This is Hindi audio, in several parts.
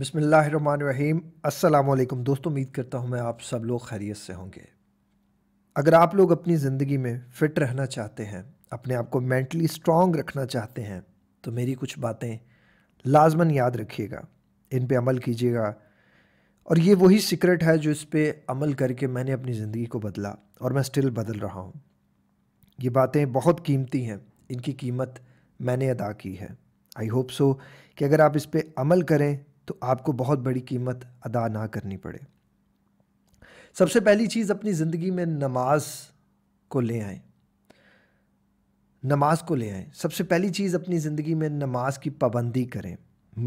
बसमीम अल्लाम दोस्तों उम्मीद करता हूँ मैं आप सब लोग खैरियत से होंगे अगर आप लोग अपनी ज़िंदगी में फ़िट रहना चाहते हैं अपने आप को मेंटली स्ट्रॉन्ग रखना चाहते हैं तो मेरी कुछ बातें लाजमन याद रखिएगा इन पे अमल कीजिएगा और ये वही सीक्रेट है जो इस पर अमल करके मैंने अपनी ज़िंदगी को बदला और मैं स्टिल बदल रहा हूँ ये बातें बहुत कीमती हैं इनकी कीमत मैंने अदा की है आई होप सो कि अगर आप इस पर अमल करें तो आपको बहुत बड़ी कीमत अदा ना करनी पड़े सबसे पहली चीज़ अपनी ज़िंदगी में नमाज को ले आएँ नमाज को ले आएँ सबसे पहली चीज़ अपनी ज़िंदगी में नमाज की पाबंदी करें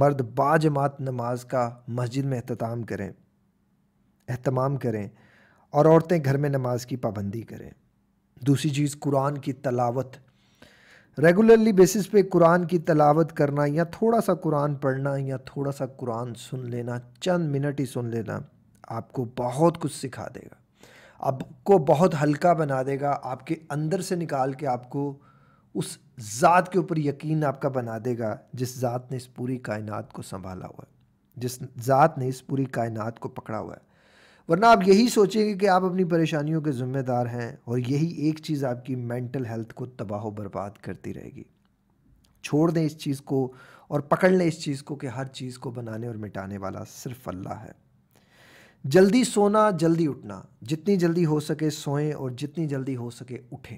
मर्द बाजमात नमाज का मस्जिद में अहतमाम करें अहतमाम करें और औरतें घर में नमाज की पाबंदी करें दूसरी चीज़ कुरान की तलावत रेगुलरली बेसिस पे कुरान की तलावत करना या थोड़ा सा कुरान पढ़ना या थोड़ा सा कुरान सुन लेना चंद मिनट ही सुन लेना आपको बहुत कुछ सिखा देगा आपको बहुत हल्का बना देगा आपके अंदर से निकाल के आपको उस ज़ात के ऊपर यकीन आपका बना देगा जिस ज़ात ने इस पूरी कायनात को संभाला हुआ है जिस ज़ात ने इस पूरी कायनात को पकड़ा हुआ है वरना आप यही सोचेंगे कि आप अपनी परेशानियों के ज़िम्मेदार हैं और यही एक चीज़ आपकी मेंटल हेल्थ को तबाह बर्बाद करती रहेगी छोड़ दें इस चीज़ को और पकड़ लें इस चीज़ को कि हर चीज़ को बनाने और मिटाने वाला सिर्फ अल्लाह है जल्दी सोना जल्दी उठना जितनी जल्दी हो सके सोएं और जितनी जल्दी हो सके उठें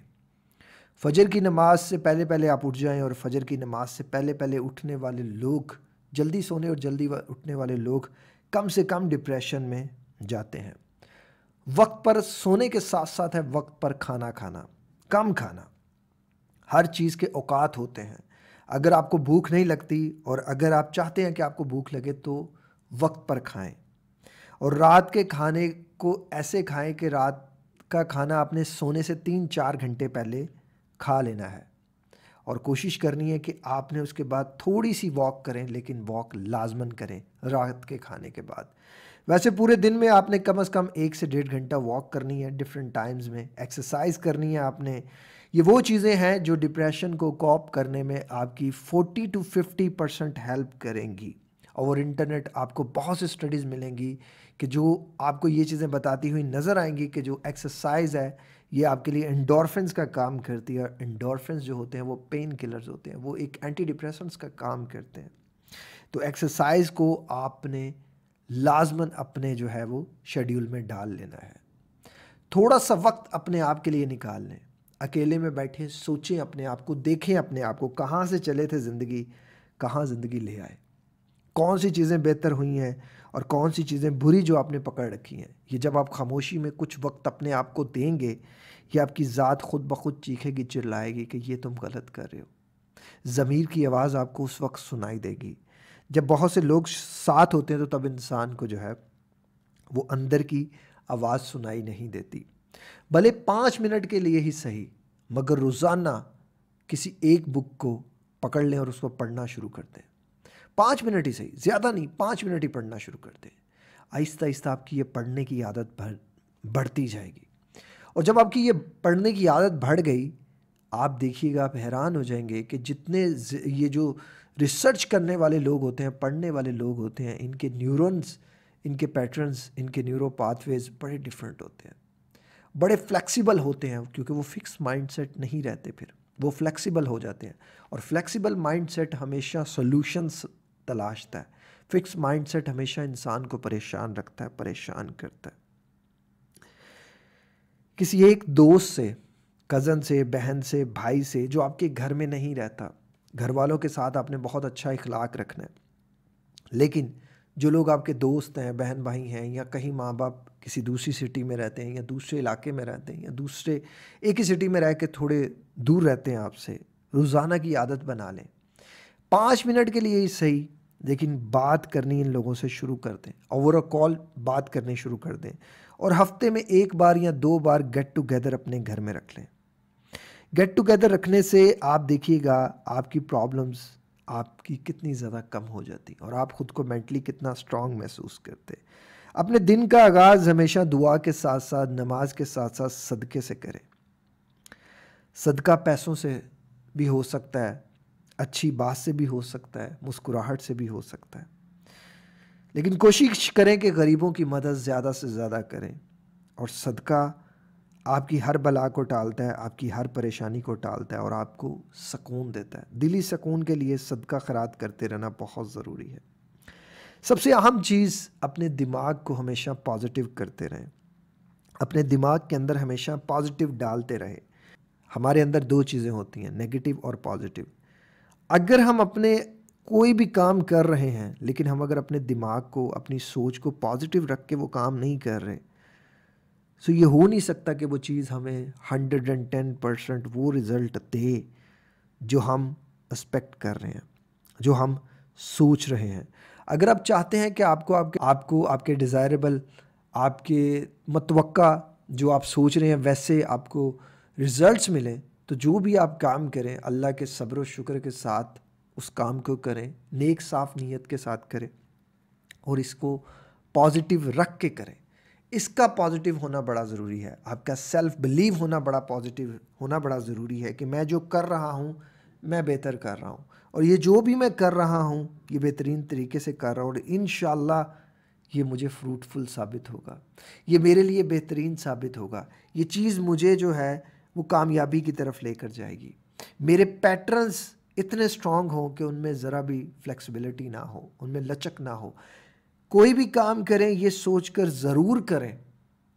फजर की नमाज से पहले पहले आप उठ जाएं और फजर की नमाज से पहले पहले उठने वाले लोग जल्दी सोने और जल्दी उठने वाले लोग कम से कम डिप्रेशन में जाते हैं वक्त पर सोने के साथ साथ है वक्त पर खाना खाना कम खाना हर चीज़ के औकात होते हैं अगर आपको भूख नहीं लगती और अगर आप चाहते हैं कि आपको भूख लगे तो वक्त पर खाएं और रात के खाने को ऐसे खाएं कि रात का खाना आपने सोने से तीन चार घंटे पहले खा लेना है और कोशिश करनी है कि आपने उसके बाद थोड़ी सी वॉक करें लेकिन वॉक लाजमन करें रात के खाने के बाद वैसे पूरे दिन में आपने कम से कम एक से डेढ़ घंटा वॉक करनी है डिफरेंट टाइम्स में एक्सरसाइज करनी है आपने ये वो चीज़ें हैं जो डिप्रेशन को कॉप करने में आपकी 40 टू 50 परसेंट हेल्प करेंगी और इंटरनेट आपको बहुत सी स्टडीज़ मिलेंगी कि जो आपको ये चीज़ें बताती हुई नज़र आएंगी कि जो एक्सरसाइज है ये आपके लिए इंडोरफेंस का काम करती है और इंडोरफेंस जो होते हैं वो पेन किलर्स होते हैं वो एक एंटी डिप्रेशन का काम करते हैं तो एक्सरसाइज को आपने लाजमन अपने जो है वो शेड्यूल में डाल लेना है थोड़ा सा वक्त अपने आप के लिए निकाल लें अकेले में बैठें सोचें अपने आप को देखें अपने आप को कहाँ से चले थे ज़िंदगी कहाँ ज़िंदगी ले आए कौन सी चीज़ें बेहतर हुई हैं और कौन सी चीज़ें बुरी जो आपने पकड़ रखी हैं ये जब आप खामोशी में कुछ वक्त अपने आप को देंगे ये आपकी ज़ात खुद ब खुद चीखेगी चिल्लाएगी कि ये तुम गलत कर रहे हो ज़मीर की आवाज़ आपको उस वक्त सुनाई देगी जब बहुत से लोग साथ होते हैं तो तब इंसान को जो है वो अंदर की आवाज़ सुनाई नहीं देती भले पाँच मिनट के लिए ही सही मगर रोज़ाना किसी एक बुक को पकड़ लें और उसको पढ़ना शुरू कर दें पाँच मिनट ही सही ज़्यादा नहीं पाँच मिनट ही पढ़ना शुरू कर दें आहिस्ता आहिस्ता आपकी ये पढ़ने की आदत बढ़ती जाएगी और जब आपकी ये पढ़ने की आदत बढ़ गई आप देखिएगा आप हैरान हो जाएंगे कि जितने ये जो रिसर्च करने वाले लोग होते हैं पढ़ने वाले लोग होते हैं इनके न्यूरॉन्स इनके पैटर्न्स इनके न्यूरो पाथवेज बड़े डिफरेंट होते हैं बड़े फ्लेक्सिबल होते हैं क्योंकि वो फिक्स माइंडसेट नहीं रहते फिर वो फ्लेक्सिबल हो जाते हैं और फ्लेक्सिबल माइंडसेट हमेशा सॉल्यूशंस तलाशता है फिक्स माइंडसेट हमेशा इंसान को परेशान रखता है परेशान करता है किसी एक दोस्त से कज़न से बहन से भाई से जो आपके घर में नहीं रहता घर वालों के साथ आपने बहुत अच्छा इखलाक रखना है लेकिन जो लोग आपके दोस्त हैं बहन भाई हैं या कहीं माँ बाप किसी दूसरी सिटी में रहते हैं या दूसरे इलाके में रहते हैं या दूसरे एक ही सिटी में रह के थोड़े दूर रहते हैं आपसे रोज़ाना की आदत बना लें पाँच मिनट के लिए ही सही लेकिन बात करनी इन लोगों से शुरू कर दें ओवर कॉल बात करनी शुरू कर दें और हफ्ते में एक बार या दो बार गेट टुगेदर अपने घर में रख लें गेट टुगेदर रखने से आप देखिएगा आपकी प्रॉब्लम्स आपकी कितनी ज़्यादा कम हो जाती और आप ख़ुद को मेंटली कितना स्ट्रांग महसूस करते अपने दिन का आगाज़ हमेशा दुआ के साथ साथ नमाज के साथ साथ सदक़े से करें सदका पैसों से भी हो सकता है अच्छी बात से भी हो सकता है मुस्कुराहट से भी हो सकता है लेकिन कोशिश करें कि गरीबों की मदद ज़्यादा से ज़्यादा करें और सदका आपकी हर बला को टालता है आपकी हर परेशानी को टालता है और आपको सकून देता है दिली सकून के लिए सदका खरात करते रहना बहुत ज़रूरी है सबसे अहम चीज़ अपने दिमाग को हमेशा पॉजिटिव करते रहें अपने दिमाग के अंदर हमेशा पॉजिटिव डालते रहें हमारे अंदर दो चीज़ें होती हैं नेगेटिव और पॉजिटिव अगर हम अपने कोई भी काम कर रहे हैं लेकिन हम अगर अपने दिमाग को अपनी सोच को पॉजिटिव रख के वो काम नहीं कर रहे सो ये हो नहीं सकता कि वो चीज़ हमें हंड्रेड एंड टेन परसेंट वो रिज़ल्ट दे जो हम एक्सपेक्ट कर रहे हैं जो हम सोच रहे हैं अगर आप चाहते हैं कि आपको आपके आपको आपके डिज़ायरेबल आपके मतवक़ा जो आप सोच रहे हैं वैसे आपको रिज़ल्ट मिलें तो जो भी आप काम करें अल्लाह के सब्र शुक्र के साथ उस काम को करें नेक साफ़ नीयत के साथ करें और इसको पॉजिटिव रख के करें इसका पॉजिटिव होना बड़ा ज़रूरी है आपका सेल्फ बिलीव होना बड़ा पॉजिटिव होना बड़ा ज़रूरी है कि मैं जो कर रहा हूँ मैं बेहतर कर रहा हूँ और ये जो भी मैं कर रहा हूँ ये बेहतरीन तरीके से कर रहा हूँ और इन ये मुझे फ्रूटफुल साबित होगा ये मेरे लिए बेहतरीन साबित होगा ये चीज़ मुझे जो है वो कामयाबी की तरफ लेकर जाएगी मेरे पैटर्न्स इतने स्ट्रॉन्ग हों कि उनमें ज़रा भी फ्लेक्सिबिलिटी ना हो उनमें लचक ना हो कोई भी काम करें ये सोच कर ज़रूर करें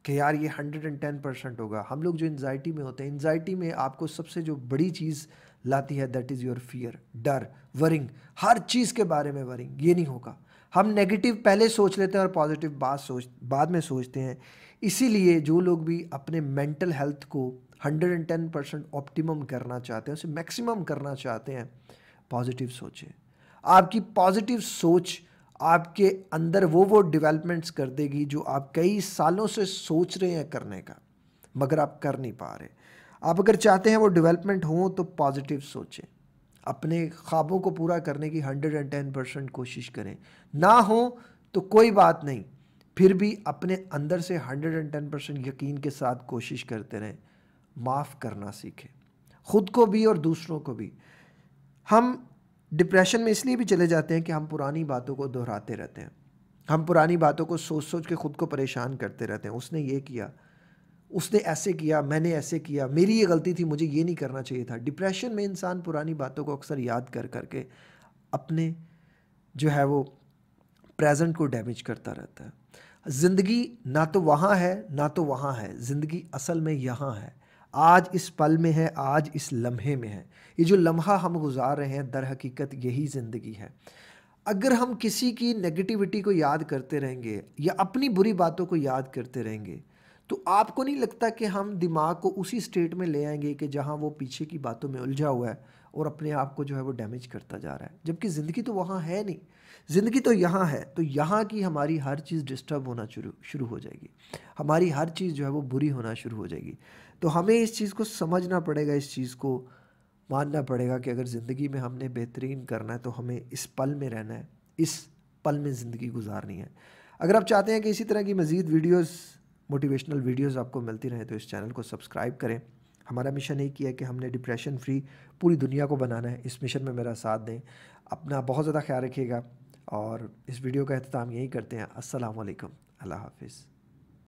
कि यार ये हंड्रेड एंड टेन परसेंट होगा हम लोग जो एनजाइटी में होते हैं एनजाइटी में आपको सबसे जो बड़ी चीज़ लाती है दैट इज़ योर फियर डर वरिंग हर चीज़ के बारे में वरिंग ये नहीं होगा हम नेगेटिव पहले सोच लेते हैं और पॉजिटिव बाद सोच बाद में सोचते हैं इसीलिए जो लोग भी अपने मेंटल हेल्थ को hundred and ten percent optimum करना चाहते हैं उसे मैक्सिमम करना चाहते हैं पॉजिटिव सोचें आपकी पॉजिटिव सोच आपके अंदर वो वो डेवलपमेंट्स कर देगी जो आप कई सालों से सोच रहे हैं करने का मगर आप कर नहीं पा रहे आप अगर चाहते हैं वो डेवलपमेंट हो तो पॉजिटिव सोचें अपने ख्वाबों को पूरा करने की हंड्रेड एंड टेन परसेंट कोशिश करें ना हो तो कोई बात नहीं फिर भी अपने अंदर से हंड्रेड एंड टेन परसेंट यकीन के साथ कोशिश करते रहें माफ़ करना सीखें खुद को भी और दूसरों को भी हम डिप्रेशन में इसलिए भी चले जाते हैं कि हम पुरानी बातों को दोहराते रहते हैं हम पुरानी बातों को सोच सोच के ख़ुद को परेशान करते रहते हैं उसने ये किया उसने ऐसे किया मैंने ऐसे किया मेरी ये गलती थी मुझे ये नहीं करना चाहिए था डिप्रेशन में इंसान पुरानी बातों को अक्सर याद कर करके अपने जो है वो प्रेजेंट को डैमेज करता रहता है ज़िंदगी ना तो वहाँ है ना तो वहाँ है ज़िंदगी असल में यहाँ है आज इस पल में है आज इस लम्हे में है ये जो लम्हा हम गुजार रहे हैं दर हकीकत यही ज़िंदगी है अगर हम किसी की नेगेटिविटी को याद करते रहेंगे या अपनी बुरी बातों को याद करते रहेंगे तो आपको नहीं लगता कि हम दिमाग को उसी स्टेट में ले आएंगे कि जहाँ वो पीछे की बातों में उलझा हुआ है और अपने आप को जो है वो डैमेज करता जा रहा है जबकि ज़िंदगी तो वहाँ है नहीं ज़िंदगी तो यहाँ है तो यहाँ की हमारी हर चीज़ डिस्टर्ब होना शुरू शुरू हो जाएगी हमारी हर चीज़ जो है वो बुरी होना शुरू हो जाएगी तो हमें इस चीज़ को समझना पड़ेगा इस चीज़ को मानना पड़ेगा कि अगर ज़िंदगी में हमने बेहतरीन करना है तो हमें इस पल में रहना है इस पल में ज़िंदगी गुजारनी है अगर आप चाहते हैं कि इसी तरह की मज़ीद वीडियोज़ मोटिवेशनल वीडियोज़ आपको मिलती रहें तो इस चैनल को सब्सक्राइब करें हमारा मिशन यही किया है कि हमने डिप्रेशन फ्री पूरी दुनिया को बनाना है इस मिशन में मेरा साथ दें अपना बहुत ज़्यादा ख्याल रखिएगा और इस वीडियो का अहतमाम यही करते हैं असलकम अल्लाह हाफिज़